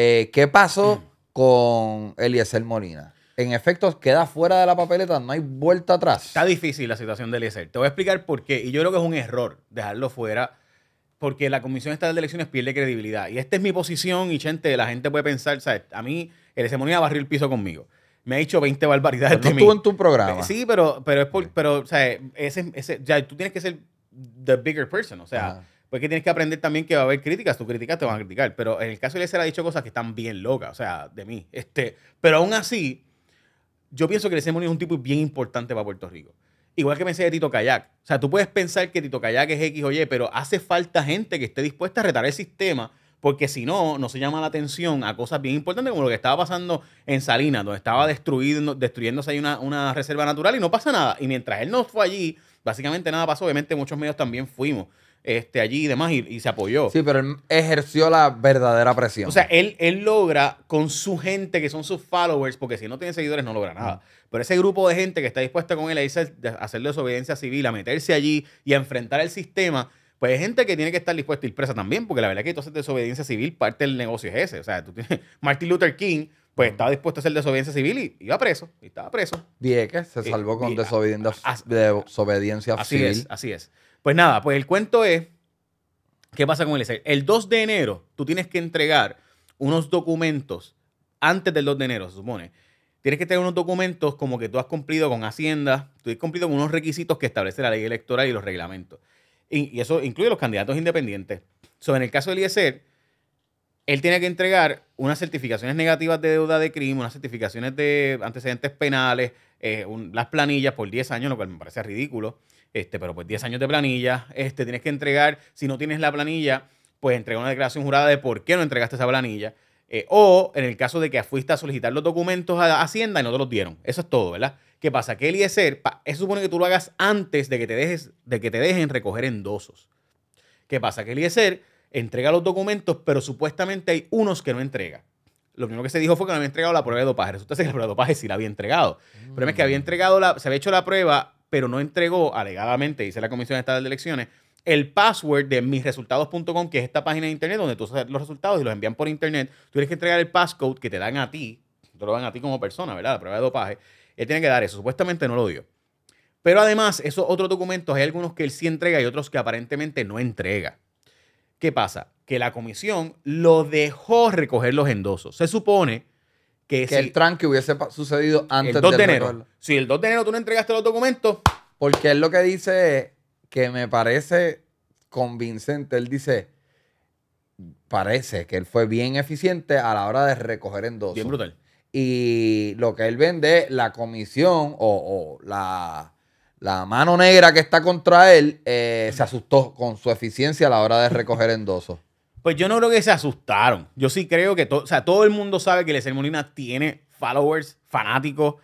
Eh, ¿Qué pasó mm. con Eliezer Molina? En efecto, queda fuera de la papeleta, no hay vuelta atrás. Está difícil la situación de Eliezer. Te voy a explicar por qué. Y yo creo que es un error dejarlo fuera, porque la Comisión Estatal de Elecciones pierde credibilidad. Y esta es mi posición, y gente, la gente puede pensar, ¿sabes? A mí, Eliezer Molina barrió el piso conmigo me ha dicho 20 barbaridades pero no en tu programa. Eh, sí, pero, pero es por, pero, o sea, ese, ese, ya, tú tienes que ser the bigger person, o sea, pues que tienes que aprender también que va a haber críticas, tú críticas te van a criticar, pero en el caso de Eliezer ha dicho cosas que están bien locas, o sea, de mí. Este, pero aún así, yo pienso que Eliezer Molina es un tipo bien importante para Puerto Rico. Igual que pensé de Tito Kayak. O sea, tú puedes pensar que Tito Kayak es X o Y, pero hace falta gente que esté dispuesta a retar el sistema porque si no, no se llama la atención a cosas bien importantes como lo que estaba pasando en Salinas, donde estaba destruido, destruyéndose ahí una, una, reserva natural y no pasa nada. Y mientras él no fue allí, básicamente nada pasó. Obviamente muchos medios también fuimos este, allí y demás, y, se apoyó. Sí, pero él ejerció la verdadera presión. O sea, él, él logra con su gente, que son sus followers, porque si no tiene seguidores no logra nada. Pero ese grupo de gente que está dispuesta con él a, irse, hacer desobediencia civil, a meterse allí y a enfrentar el sistema, pues es gente que tiene que estar dispuesta a ir presa también, porque la verdad es que entonces desobediencia civil, parte del negocio es ese. O sea, tú tienes Martin Luther King, pues estaba dispuesto a hacer desobediencia civil y iba preso, y estaba preso. que se eh, salvó con desobediencia, desobediencia civil. Así es, así es. Pues nada, pues el cuento es, ¿qué pasa con el El 2 de enero tú tienes que entregar unos documentos antes del 2 de enero, se supone. Tienes que tener unos documentos como que tú has cumplido con Hacienda, tú has cumplido con unos requisitos que establece la ley electoral y los reglamentos. Y, eso incluye los candidatos independientes. en el caso del ISER, e él tiene que entregar unas certificaciones negativas de deuda de crimen, unas certificaciones de antecedentes penales, eh, las planillas por 10 años, lo cual me parece ridículo. Este, pero pues 10 años de planilla, este, tienes que entregar, si no tienes la planilla, pues entrega una declaración jurada de por qué no entregaste esa planilla. Eh, o en el caso de que fuiste a solicitar los documentos a Hacienda y no te los dieron. Eso es todo, ¿verdad? ¿Qué pasa? Que el ISR, e e eso supone que tú lo hagas antes de que te, dejes, de que te dejen recoger endosos. ¿Qué pasa? Que el e entrega los documentos, pero supuestamente hay unos que no entrega. Lo primero que se dijo fue que no había entregado la prueba de dopaje. Resulta que la prueba de dopaje sí la había entregado. El problema es que había mm. entregado la, se había hecho la prueba pero no entregó, alegadamente, dice la Comisión Estatal de Elecciones, el password de misresultados.com, que es esta página de internet donde tú haces los resultados y los envían por internet. Tú tienes que entregar el passcode que te dan a ti, te lo dan a ti como persona, ¿verdad? La prueba de dopaje. Él tiene que dar eso. Supuestamente no lo dio. Pero además, esos otros documentos, hay algunos que él sí entrega y otros que aparentemente no entrega. ¿Qué pasa? Que la comisión lo dejó recoger los endosos. Se supone que, el tranque hubiese sucedido antes el 2 de enero. Si el 2 de enero tú no entregaste los documentos. Porque él lo que dice que me parece convincente. Él dice, parece que él fue bien eficiente a la hora de recoger endosos. Bien brutal. Y lo que él vende, la comisión o, la, mano negra que está contra él, eh, se asustó con su eficiencia a la hora de recoger endosos. Pues yo no creo que se asustaron. Yo sí creo que o sea, todo el mundo sabe que Lesel Molina tiene followers, fanáticos,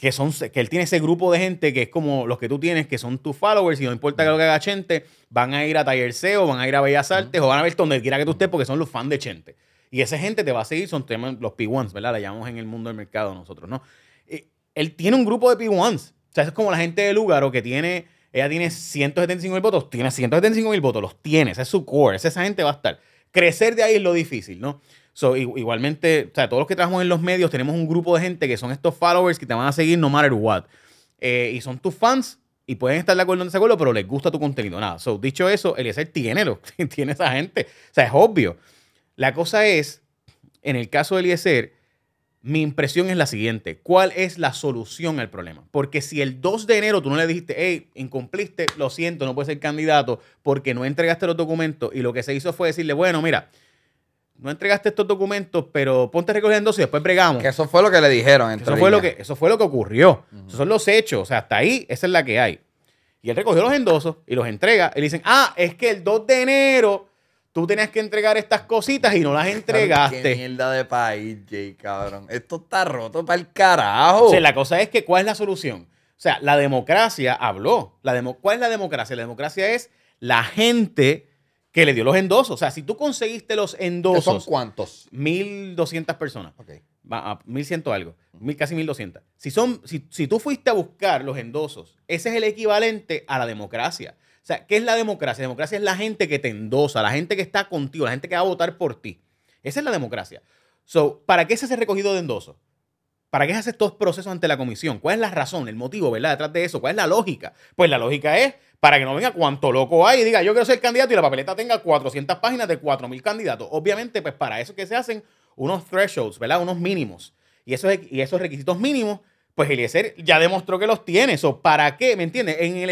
que, son, que él tiene ese grupo de gente que es como los que tú tienes, que son tus followers, y no importa que lo que haga Chente, van a ir a Taller o van a ir a Bellas Artes, o van a ver donde quiera que tú estés, porque son los fans de Chente. Y esa gente te va a seguir, son los P1s, ¿verdad? La llamamos en el mundo del mercado nosotros, ¿no? Eh, él tiene un grupo de P1s. O sea, es como la gente de o que tiene ella tiene 175 mil votos, tiene 175 mil votos, los tiene, es su core, esa gente va a estar. Crecer de ahí es lo difícil, ¿no? So, igualmente, o sea, todos los que trabajamos en los medios tenemos un grupo de gente que son estos followers que te van a seguir no matter what. Eh, y son tus fans y pueden estar de acuerdo o no acuerdo, pero les gusta tu contenido. Nada, so, dicho eso, Eliezer tiene, lo, tiene esa gente. O sea, es obvio. La cosa es, en el caso de Eliezer, mi impresión es la siguiente. ¿Cuál es la solución al problema? Porque si el 2 de enero tú no le dijiste, hey, incumpliste, lo siento, no puedes ser candidato porque no entregaste los documentos y lo que se hizo fue decirle, bueno, mira, no entregaste estos documentos, pero ponte recogiendo y después bregamos. Que eso fue lo que le dijeron. Eso fue lo que, eso fue lo que ocurrió. Esos son los hechos. O sea, hasta ahí, esa es la que hay. Y él recogió los endosos y los entrega y le dicen, ah, es que el 2 de enero tú tenías que entregar estas cositas y no las entregaste. Qué mierda de país, Jay, cabrón. Esto está roto para el carajo. O sea, la cosa es que, ¿cuál es la solución? O sea, la democracia habló. La ¿Cuál es la democracia? La democracia es la gente que le dio los endosos. O sea, si tú conseguiste los endosos. ¿Son cuántos? 1.200 personas. Ok. Va a ah, 1.100 algo. Mil, casi 1.200. Si, son, si tú fuiste a buscar los endosos, ese es el equivalente a la democracia. O sea, ¿qué es la democracia? La democracia es la gente que te endosa, la gente que está contigo, la gente que va a votar por ti. Esa es la democracia. So, ¿para qué se hace recogido de endoso? ¿Para qué se hace estos procesos ante la comisión? ¿Cuál es la razón, el motivo, verdad, detrás de eso? ¿Cuál es la lógica? Pues la lógica es para que no venga cuánto loco hay y diga, yo quiero ser candidato y la papeleta tenga 400 páginas de 4.000 candidatos. Obviamente, pues para eso que se hacen unos thresholds, ¿verdad? Unos mínimos. Y esos, y esos requisitos mínimos, pues Eliezer ya demostró que los tiene. So, ¿Para qué? ¿Me entiendes? En el...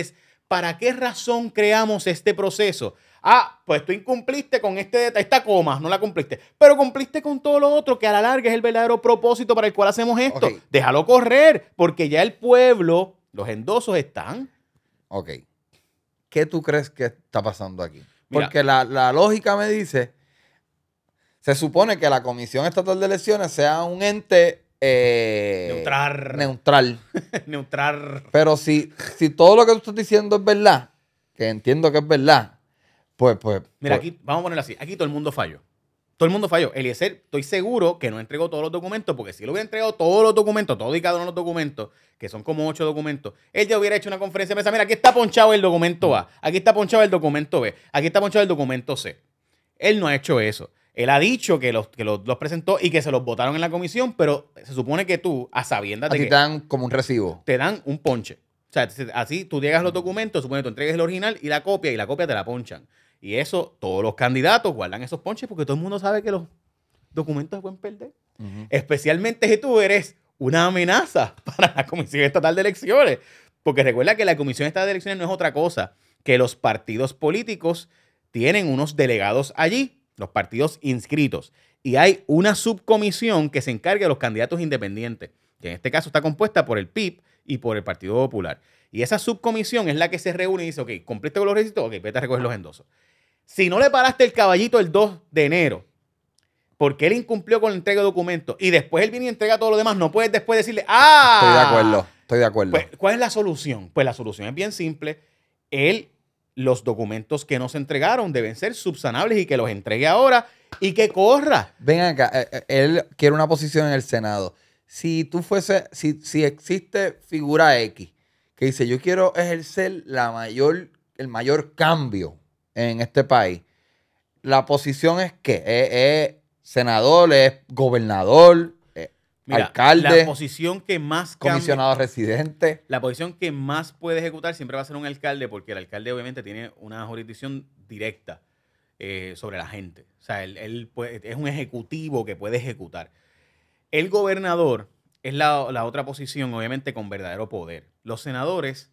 ¿Para qué razón creamos este proceso? Ah, pues tú incumpliste con este esta coma, no la cumpliste, pero cumpliste con todo lo otro que a la larga es el verdadero propósito para el cual hacemos esto. Déjalo correr, porque ya el pueblo, los endosos están. Ok. ¿Qué tú crees que está pasando aquí? Porque la, la lógica me dice, se supone que la Comisión Estatal de Elecciones sea un ente eh, neutral. Neutral. neutral. Pero si, si todo lo que tú estás diciendo es verdad, que entiendo que es verdad, pues, pues. Mira, pues. aquí, vamos a ponerlo así. Aquí todo el mundo falló. Todo el mundo falló. Eliezer, estoy seguro que no entregó todos los documentos, porque si lo hubiera entregado todos los documentos, todo y cada uno de los documentos, que son como ocho documentos, él ya hubiera hecho una conferencia de mesa. Mira, aquí está ponchado el documento A, aquí está ponchado el documento B, aquí está ponchado el documento C. Él no ha hecho eso. Él ha dicho que los, que los, presentó y que se los votaron en la comisión, pero se supone que tú, a sabiendas de que. te dan como un recibo. Te dan un ponche. O sea, así tú llegas los documentos, supone que tú entregues el original y la copia, y la copia te la ponchan. Y eso, todos los candidatos guardan esos ponches porque todo el mundo sabe que los documentos se pueden perder. Especialmente si tú eres una amenaza para la Comisión Estatal de Elecciones. Porque recuerda que la Comisión Estatal de Elecciones no es otra cosa que los partidos políticos tienen unos delegados allí los partidos inscritos. Y hay una subcomisión que se encarga de los candidatos independientes, que en este caso está compuesta por el PIB y por el Partido Popular. Y esa subcomisión es la que se reúne y dice, ok, cumpliste con los requisitos, ok, vete a recoger los endosos. Si no le paraste el caballito el 2 de enero, porque él incumplió con la entrega de documentos y después él viene y entrega todo lo demás, no puedes después decirle, ah, estoy de acuerdo, estoy de acuerdo. Pues, ¿Cuál es la solución? Pues la solución es bien simple. Él los documentos que nos entregaron deben ser subsanables y que los entregue ahora y que corra. Ven acá, eh, eh, él quiere una posición en el Senado. Si tú fuese, si, existe figura X que dice, yo quiero ejercer la mayor, el mayor cambio en este país, la posición es que es senador, es gobernador, alcalde, la posición que más residente. La posición que más puede ejecutar siempre va a ser un alcalde, porque el alcalde obviamente tiene una jurisdicción directa eh, sobre la gente. O sea, él, es un ejecutivo que puede ejecutar. El gobernador es la, otra posición, obviamente, con verdadero poder. Los senadores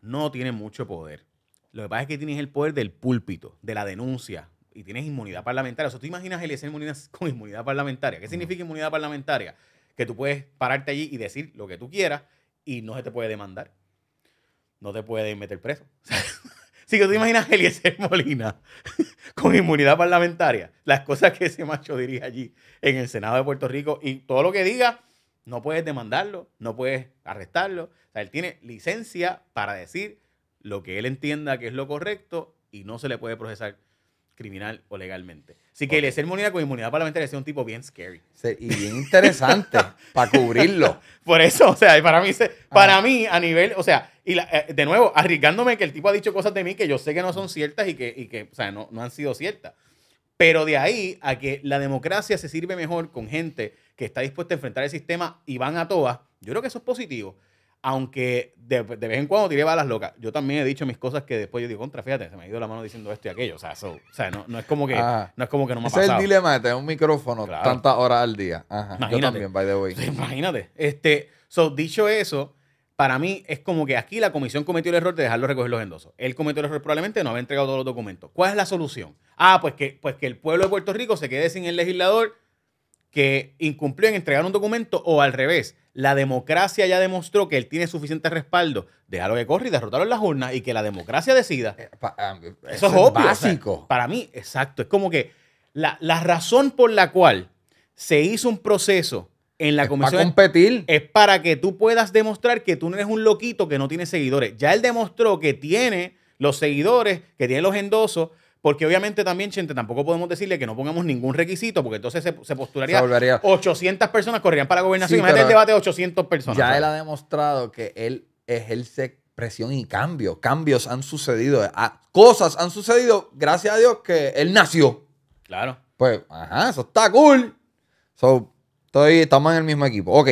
no tienen mucho poder. Lo que pasa es que tienes el poder del púlpito, de la denuncia, y tienes inmunidad parlamentaria. O sea, tú imaginas el ser con inmunidad parlamentaria. ¿Qué significa inmunidad parlamentaria? que tú puedes pararte allí y decir lo que tú quieras y no se te puede demandar. No te pueden meter preso. Si que tú te imaginas a Eliezer Molina con inmunidad parlamentaria, las cosas que ese macho diría allí en el Senado de Puerto Rico y todo lo que diga, no puedes demandarlo, no puedes arrestarlo. O sea, él tiene licencia para decir lo que él entienda que es lo correcto y no se le puede procesar criminal o legalmente. Así que okay. le ser inmunidad con inmunidad parlamentaria es un tipo bien scary. y bien interesante para cubrirlo. Por eso, o sea, para mí, para ah. mí a nivel, o sea, y eh, de nuevo, arriesgándome que el tipo ha dicho cosas de mí que yo sé que no son ciertas y que, que o sea, no, no han sido ciertas. Pero de ahí a que la democracia se sirve mejor con gente que está dispuesta a enfrentar el sistema y van a todas, yo creo que eso es positivo aunque de, vez en cuando tiré balas locas, yo también he dicho mis cosas que después yo digo, contra, fíjate, se me ha ido la mano diciendo esto y aquello. O sea, no, es como que, ah. no es como que no me ha pasado. Ese es el dilema de tener un micrófono tanta tantas horas al día. Yo también, by the way. imagínate. Este, so, dicho eso, para mí es como que aquí la comisión cometió el error de dejarlo recoger los endosos. Él cometió el error probablemente no haber entregado todos los documentos. ¿Cuál es la solución? Ah, pues que, pues que el pueblo de Puerto Rico se quede sin el legislador que incumplió en entregar un documento o al revés. La democracia ya demostró que él tiene suficiente respaldo. Déjalo que corra y derrotarlo en las urnas y que la democracia decida. Eh, ah, eso, es, obvio. Básico. para mí, exacto. Es como que la, razón por la cual se hizo un proceso en la comisión. competir. Es para que tú puedas demostrar que tú no eres un loquito que no tiene seguidores. Ya él demostró que tiene los seguidores, que tiene los endosos porque obviamente también, gente, tampoco podemos decirle que no pongamos ningún requisito, porque entonces se, se postularía. 800 personas correrían para la gobernación. Imagínate el debate de 800 personas. Ya él ha demostrado que él ejerce presión y cambio. Cambios han sucedido. Cosas han sucedido, gracias a Dios, que él nació. Claro. Pues, ajá, eso está cool. estoy, estamos en el mismo equipo. Ok,